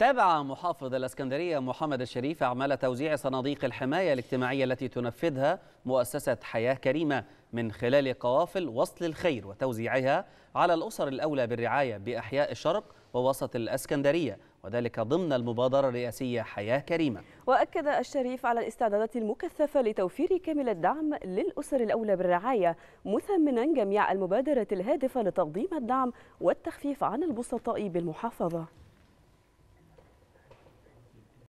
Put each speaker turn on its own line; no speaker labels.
تابع محافظ الاسكندريه محمد الشريف اعمال توزيع صناديق الحمايه الاجتماعيه التي تنفذها مؤسسه حياه كريمه من خلال قوافل وصل الخير وتوزيعها على الاسر الاولى بالرعايه باحياء الشرق ووسط الاسكندريه وذلك ضمن المبادرة الرئاسية حياة كريمة
وأكد الشريف على الاستعدادات المكثفة لتوفير كامل الدعم للأسر الأولى بالرعاية مثمنا جميع المبادرات الهادفة لتقديم الدعم والتخفيف عن البسطاء بالمحافظة